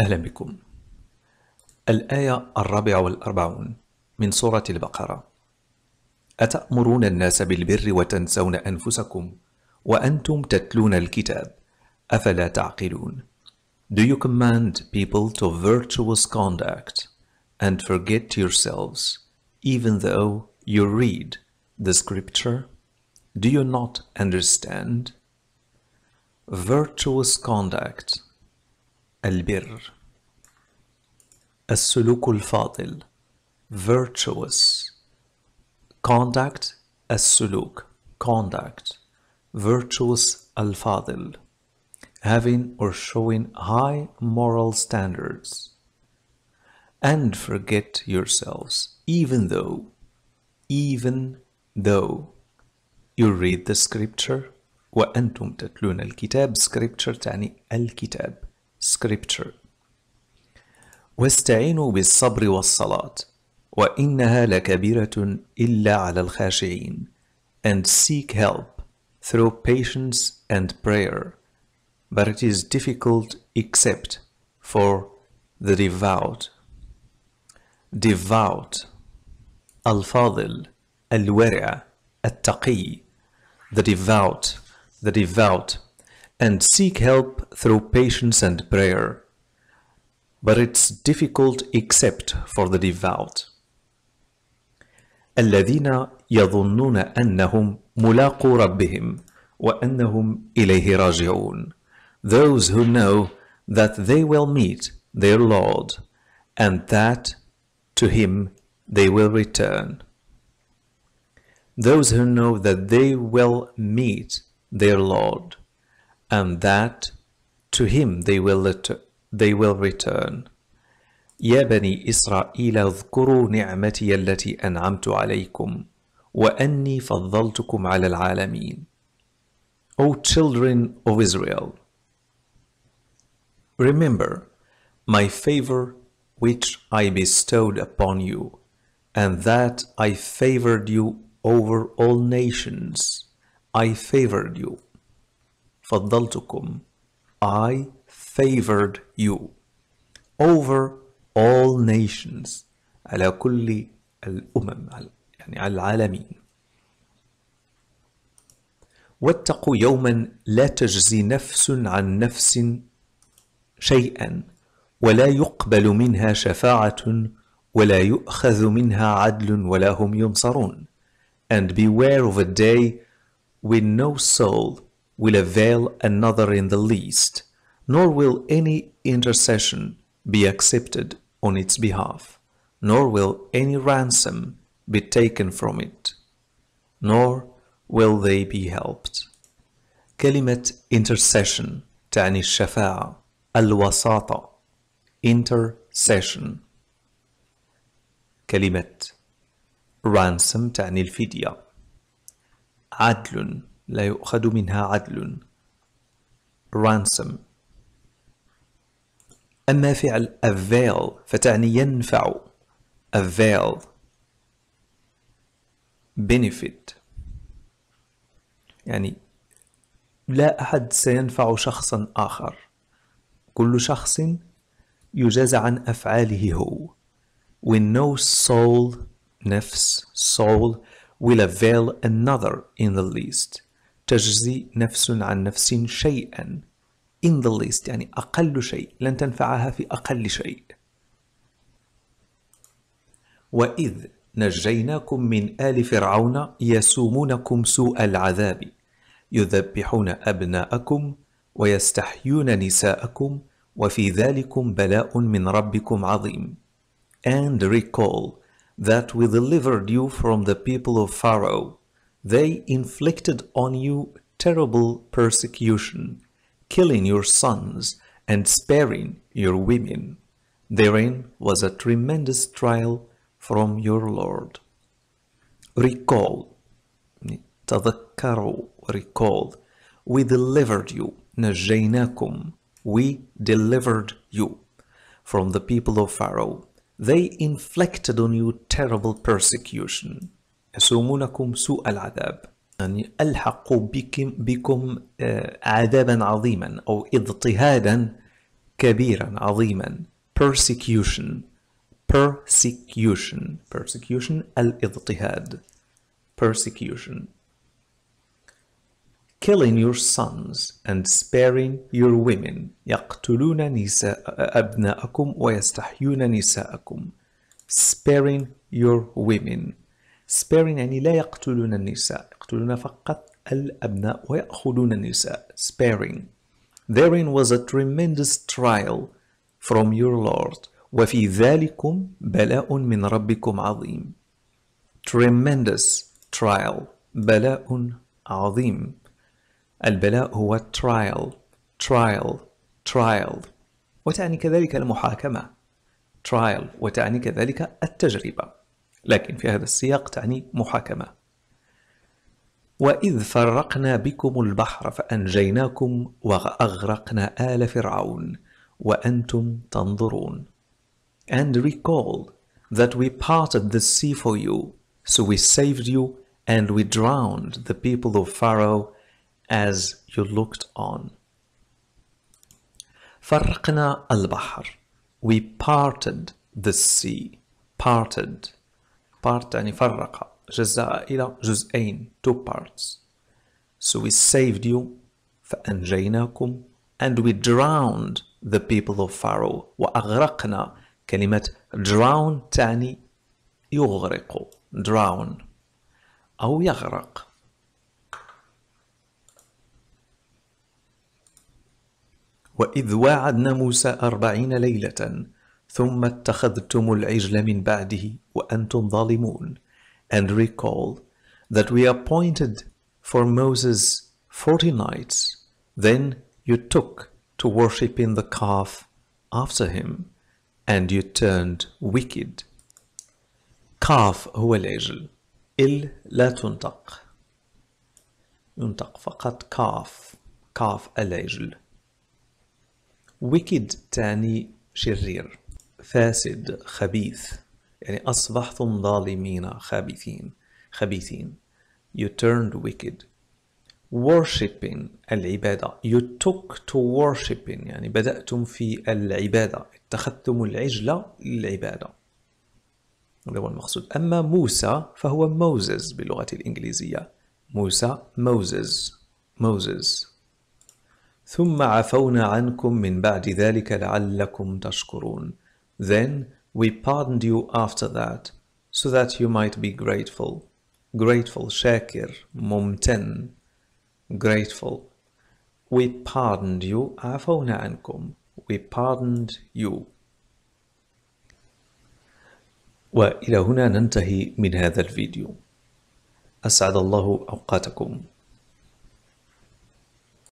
أهلا بكم الآية الرابعة والأربعون من سورة البقرة أتأمرون الناس بالبر وتنسون أنفسكم وأنتم تتلون الكتاب أفلا تعقلون Do you command people to virtuous conduct and forget yourselves even though you read the scripture? Do you not understand? Virtuous conduct البر السلوك الفاضل virtuous conduct السلوك conduct virtuous الفاضل having or showing high moral standards and forget yourselves even though even though you read the scripture وأنتم تتلون الكتاب scripture تعني الكتاب scripture واستعينوا بالصبر والصلاة وإنها لكبيرة إلا على الخاشعين and seek help through patience and prayer but it is difficult except for the devout devout الفاضل الورع التقي the devout the devout and seek help through patience and prayer. But it's difficult except for the devout. الذين يظنون أنهم ملاقو ربهم وأنهم إليه راجعون Those who know that they will meet their Lord and that to him they will return. Those who know that they will meet their Lord and that to him they will, they will return. يا بني إسرائيل اذكروا نعمتي التي أنعمت عليكم وأني فضلتكم على العالمين. O children of Israel, remember my favor which I bestowed upon you, and that I favored you over all nations. I favored you. فضلتكم I favored you over all nations على كل الأمم يعني على العالمين واتقوا يوما لا تجزي نفس عن نفس شيئا ولا يقبل منها شفاعة ولا يؤخذ منها عدل ولا هم ينصرون and beware of a day when no soul will avail another in the least, nor will any intercession be accepted on its behalf, nor will any ransom be taken from it, nor will they be helped. Kalimat intercession shafaa al wasata, intercession Kalimat ransom al fidya. Adlun. لا يؤخذ منها عدل ransom أما فعل avail فتعني ينفع avail benefit يعني لا أحد سينفع شخصا آخر كل شخص يجازى عن أفعاله هو when no soul نفس soul will avail another in the least تجزي نفس عن نفس شيئا in the least يعني أقل شيء لن تنفعها في أقل شيء وإذ نجيناكم من آل فرعون يسومونكم سوء العذاب يذبحون أبناءكم ويستحيون نساءكم وفي ذلكم بلاء من ربكم عظيم And recall that we delivered you from the people of Pharaoh they inflicted on you terrible persecution, killing your sons and sparing your women. Therein was a tremendous trial from your Lord. Recall, تذكروا, recall, we delivered you, نجيناكم, we delivered you from the people of Pharaoh. They inflicted on you terrible persecution. يسومونكم سوء العذاب يعني ألحقوا بكم, بكم آه، عذابا عظيما أو اضطهادا كبيرا عظيما persecution persecution persecution الاضطهاد persecution killing your sons and sparing your women يقتلون نساء آه، أبناءكم ويستحيون نساءكم sparing your women sparing يعني لا يقتلون النساء يقتلون فقط الأبناء ويأخذون النساء sparing therein was a tremendous trial from your Lord وفي ذلكم بلاء من ربكم عظيم tremendous trial بلاء عظيم البلاء هو trial trial trial وتعني كذلك المحاكمة trial وتعني كذلك التجربة لكن في هذا السياق تعني محاكمة وإذ فرقنا بكم البحر فأنجيناكم وأغرقنا آل فرعون وأنتم تنظرون And recall that we parted the sea for you so we saved you and we drowned the people of Pharaoh as you looked on فرقنا البحر We parted the sea Parted part يعني فرق جزاها إلى جزئين two parts so we saved you فأنجيناكم and we drowned the people of Pharaoh وأغرقنا كلمة drown تعني يغرق drown أو يغرق وإذ واعدنا موسى أربعين ليلة ثم اتخذتم العجل من بعده وأنتم ظالمون and recall that we appointed for Moses forty nights then you took to worshipping the calf after him and you turned wicked calf هو العجل إل لا تنطق ينطق فقط calf calf العجل wicked تعني شرير فاسد خبيث يعني أصبحتم ظالمين خابثين خبيثين you turned wicked worshipping العبادة you took to worshipping يعني بدأتم في العبادة اتخذتم العجلة للعبادة هذا هو المقصود أما موسى فهو موزز باللغة الإنجليزية موسى موزز موزز ثم عفونا عنكم من بعد ذلك لعلكم تشكرون Then we pardoned you after that, so that you might be grateful. Grateful, shakir, mumten, grateful. We pardoned you, afawna ankum. We pardoned you. وإلى هنا ننتهي من هذا الفيديو أسعد الله أوقاتكم